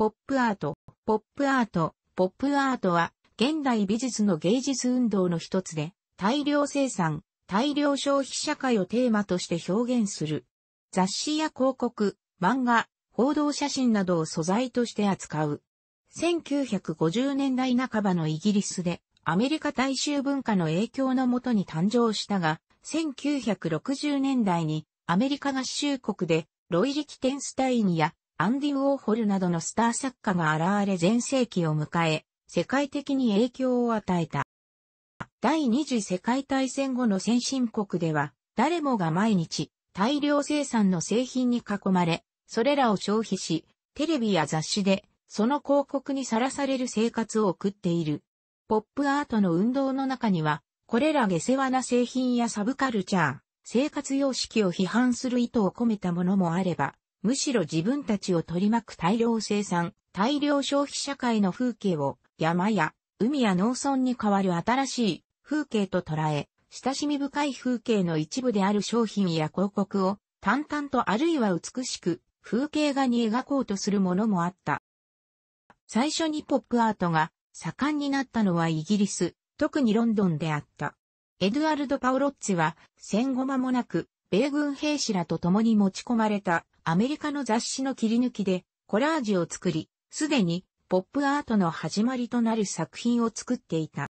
ポップアート、ポップアート、ポップアートは、現代美術の芸術運動の一つで、大量生産、大量消費社会をテーマとして表現する。雑誌や広告、漫画、報道写真などを素材として扱う。1950年代半ばのイギリスで、アメリカ大衆文化の影響のもとに誕生したが、1960年代にアメリカ合衆国でロイリキ・テンスタインやアンディ・ウォーホルなどのスター作家が現れ全盛期を迎え、世界的に影響を与えた。第二次世界大戦後の先進国では、誰もが毎日、大量生産の製品に囲まれ、それらを消費し、テレビや雑誌で、その広告にさらされる生活を送っている。ポップアートの運動の中には、これら下世話な製品やサブカルチャー、生活様式を批判する意図を込めたものもあれば、むしろ自分たちを取り巻く大量生産、大量消費社会の風景を山や海や農村に変わる新しい風景と捉え、親しみ深い風景の一部である商品や広告を淡々とあるいは美しく風景画に描こうとするものもあった。最初にポップアートが盛んになったのはイギリス、特にロンドンであった。エドゥアルド・パオロッツは戦後間もなく米軍兵士らと共に持ち込まれたアメリカの雑誌の切り抜きでコラージュを作り、すでにポップアートの始まりとなる作品を作っていた。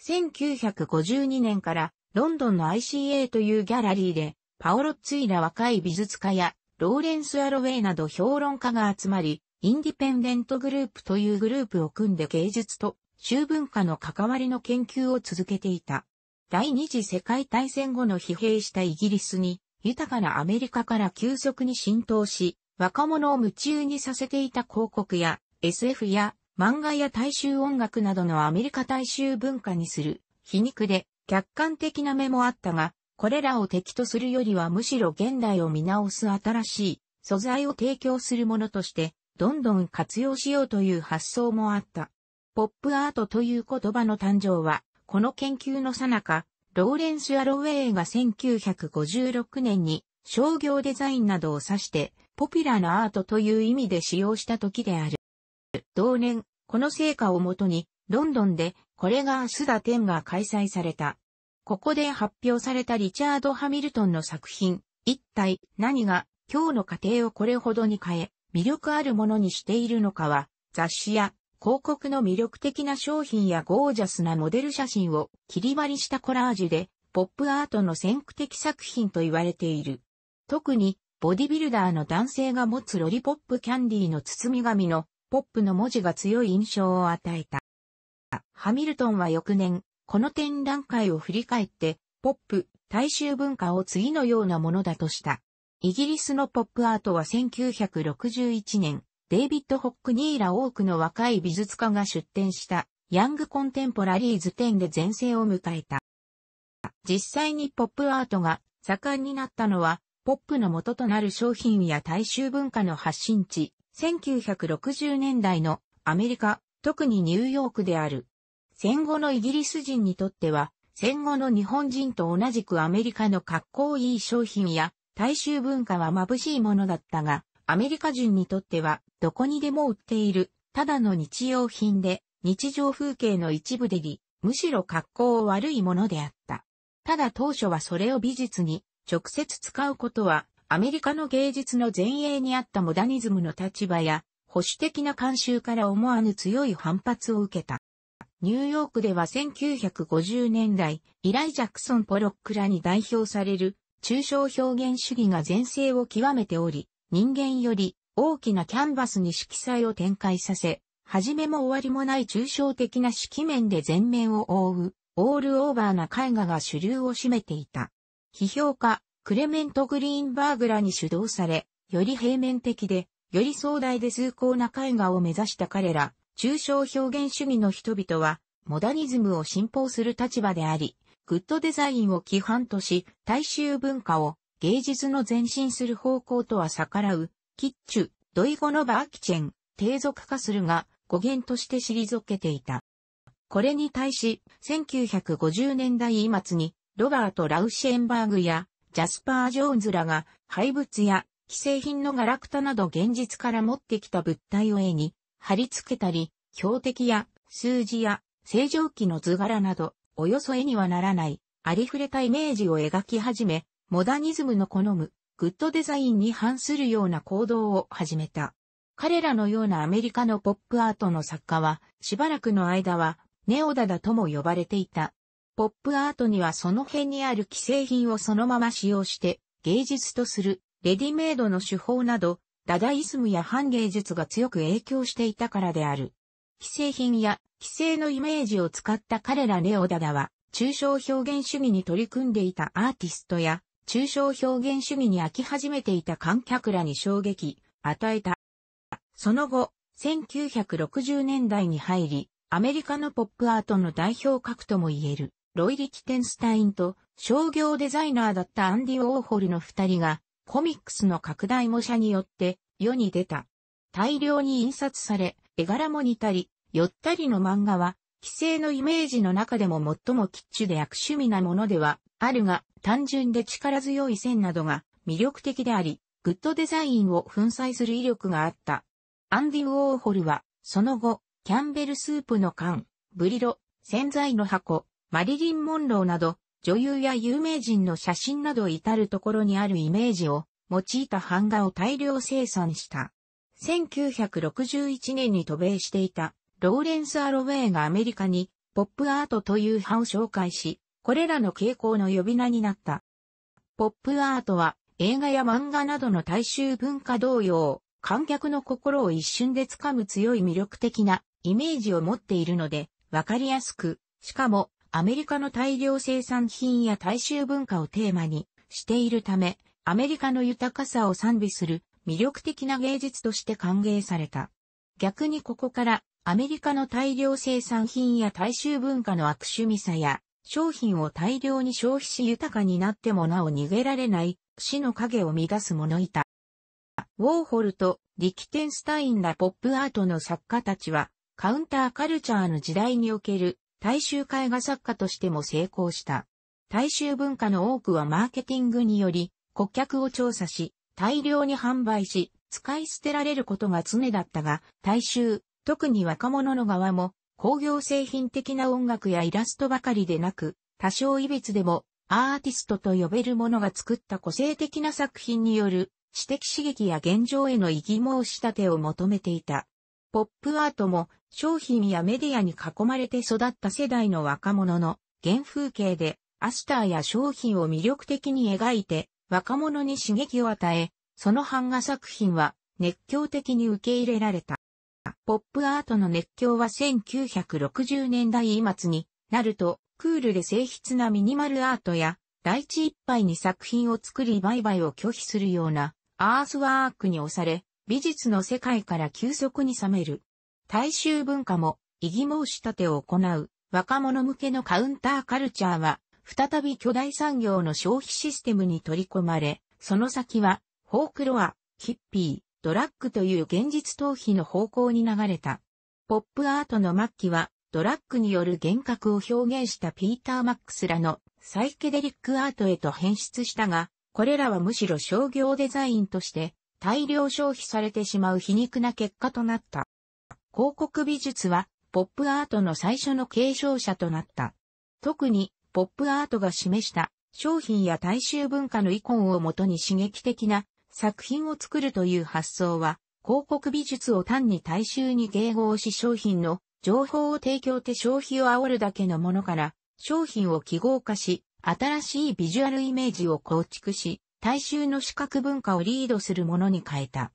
1952年からロンドンの ICA というギャラリーで、パオロッツィら若い美術家やローレンス・アロウェイなど評論家が集まり、インディペンデントグループというグループを組んで芸術と中文化の関わりの研究を続けていた。第二次世界大戦後の疲弊したイギリスに豊かなアメリカから急速に浸透し、若者を夢中にさせていた広告や SF や漫画や大衆音楽などのアメリカ大衆文化にする皮肉で客観的な目もあったが、これらを敵とするよりはむしろ現代を見直す新しい素材を提供するものとしてどんどん活用しようという発想もあった。ポップアートという言葉の誕生は、この研究の最中、ローレンス・アロウェイが1956年に商業デザインなどを指してポピュラーなアートという意味で使用した時である。同年、この成果をもとにロンドンでこれが須田展が開催された。ここで発表されたリチャード・ハミルトンの作品、一体何が今日の過程をこれほどに変え、魅力あるものにしているのかは、雑誌や広告の魅力的な商品やゴージャスなモデル写真を切り張りしたコラージュで、ポップアートの先駆的作品と言われている。特に、ボディビルダーの男性が持つロリポップキャンディーの包み紙のポップの文字が強い印象を与えた。ハミルトンは翌年、この展覧会を振り返って、ポップ、大衆文化を次のようなものだとした。イギリスのポップアートは1961年、デイビッド・ホックニーら多くの若い美術家が出展したヤングコンテンポラリーズ展で全盛を迎えた。実際にポップアートが盛んになったのは、ポップの元となる商品や大衆文化の発信地、1960年代のアメリカ、特にニューヨークである。戦後のイギリス人にとっては、戦後の日本人と同じくアメリカの格好いい商品や大衆文化は眩しいものだったが、アメリカ人にとっては、どこにでも売っている、ただの日用品で、日常風景の一部でり、むしろ格好悪いものであった。ただ当初はそれを美術に直接使うことは、アメリカの芸術の前衛にあったモダニズムの立場や、保守的な慣習から思わぬ強い反発を受けた。ニューヨークでは1950年代、イライ・ジャクソン・ポロックらに代表される、抽象表現主義が全盛を極めており、人間より大きなキャンバスに色彩を展開させ、始めも終わりもない抽象的な色面で全面を覆う、オールオーバーな絵画が主流を占めていた。批評家、クレメント・グリーンバーグらに主導され、より平面的で、より壮大で崇高な絵画を目指した彼ら、抽象表現主義の人々は、モダニズムを信奉する立場であり、グッドデザインを規範とし、大衆文化を芸術の前進する方向とは逆らう、キッチュ、ドイゴのバーキチェン、低俗化するが、語源として退けていた。これに対し、1950年代末に、ロバート・ラウシェンバーグや、ジャスパー・ジョーンズらが、廃物や、既製品のガラクタなど現実から持ってきた物体を絵に、貼り付けたり、標的や、数字や、正常期の図柄など、およそ絵にはならない、ありふれたイメージを描き始め、モダニズムの好む、グッドデザインに反するような行動を始めた。彼らのようなアメリカのポップアートの作家は、しばらくの間は、ネオダダとも呼ばれていた。ポップアートにはその辺にある既製品をそのまま使用して、芸術とする、レディメイドの手法など、ダダイズムや反芸術が強く影響していたからである。既製品や既成のイメージを使った彼らネオダダは、抽象表現主義に取り組んでいたアーティストや抽象表現主義に飽き始めていた観客らに衝撃、与えた。その後、1960年代に入り、アメリカのポップアートの代表格とも言える、ロイ・リキテンスタインと商業デザイナーだったアンディ・ウォーホルの二人が、コミックスの拡大模写によって世に出た。大量に印刷され、絵柄も似たり、よったりの漫画は規制のイメージの中でも最もキッチュで悪趣味なものではあるが、単純で力強い線などが魅力的であり、グッドデザインを粉砕する威力があった。アンディ・ウォーホルは、その後、キャンベルスープの缶、ブリロ、洗剤の箱、マリリン・モンローなど、女優や有名人の写真など至るところにあるイメージを用いた版画を大量生産した。1961年に渡米していたローレンス・アロウェイがアメリカに、ポップアートという派を紹介し、これらの傾向の呼び名になった。ポップアートは、映画や漫画などの大衆文化同様、観客の心を一瞬でつかむ強い魅力的なイメージを持っているので、わかりやすく、しかも、アメリカの大量生産品や大衆文化をテーマにしているため、アメリカの豊かさを賛美する魅力的な芸術として歓迎された。逆にここからアメリカの大量生産品や大衆文化の悪趣味さや、商品を大量に消費し豊かになってもなお逃げられない死の影を乱す者いた。ウォーホルとリキテンスタインらポップアートの作家たちは、カウンターカルチャーの時代における大衆絵画作家としても成功した。大衆文化の多くはマーケティングにより、顧客を調査し、大量に販売し、使い捨てられることが常だったが、大衆、特に若者の側も工業製品的な音楽やイラストばかりでなく、多少いびつでもアーティストと呼べる者が作った個性的な作品による知的刺激や現状への異議申し立てを求めていた。ポップアートも商品やメディアに囲まれて育った世代の若者の原風景でアスターや商品を魅力的に描いて若者に刺激を与え、その版画作品は熱狂的に受け入れられた。ポップアートの熱狂は1960年代末になると、クールで静筆なミニマルアートや、大地いっぱいに作品を作り売買を拒否するような、アースワークに押され、美術の世界から急速に冷める。大衆文化も、異議申し立てを行う、若者向けのカウンターカルチャーは、再び巨大産業の消費システムに取り込まれ、その先は、フォークロア、ヒッピー、ドラッグという現実逃避の方向に流れた。ポップアートの末期は、ドラッグによる幻覚を表現したピーター・マックスらのサイケデリックアートへと変質したが、これらはむしろ商業デザインとして大量消費されてしまう皮肉な結果となった。広告美術はポップアートの最初の継承者となった。特にポップアートが示した商品や大衆文化のイコンをもとに刺激的な作品を作るという発想は、広告美術を単に大衆に迎合し商品の情報を提供て消費を煽るだけのものから、商品を記号化し、新しいビジュアルイメージを構築し、大衆の視覚文化をリードするものに変えた。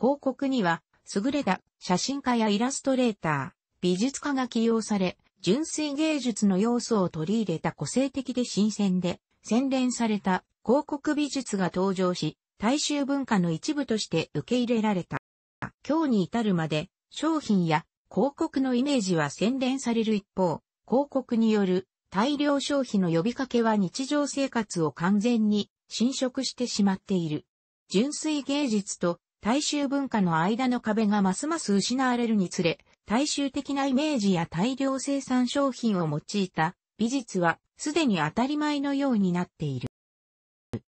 広告には、優れた写真家やイラストレーター、美術家が起用され、純粋芸術の要素を取り入れた個性的で新鮮で、洗練された広告美術が登場し、大衆文化の一部として受け入れられた。今日に至るまで、商品や広告のイメージは洗練される一方、広告による大量消費の呼びかけは日常生活を完全に侵食してしまっている。純粋芸術と大衆文化の間の壁がますます失われるにつれ、大衆的なイメージや大量生産商品を用いた美術はすでに当たり前のようになっている。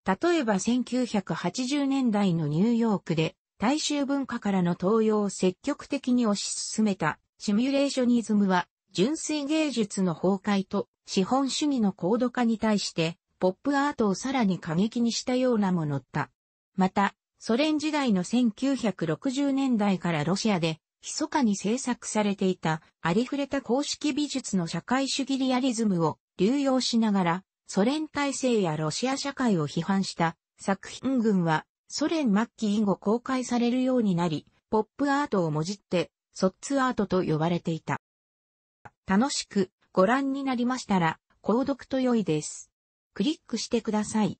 例えば1980年代のニューヨークで大衆文化からの登用を積極的に推し進めたシミュレーショニズムは純粋芸術の崩壊と資本主義の高度化に対してポップアートをさらに過激にしたようなものだった。また、ソ連時代の1960年代からロシアで密かに制作されていたありふれた公式美術の社会主義リアリズムを流用しながらソ連体制やロシア社会を批判した作品群はソ連末期以後公開されるようになり、ポップアートをもじって、ソッツアートと呼ばれていた。楽しくご覧になりましたら、購読と良いです。クリックしてください。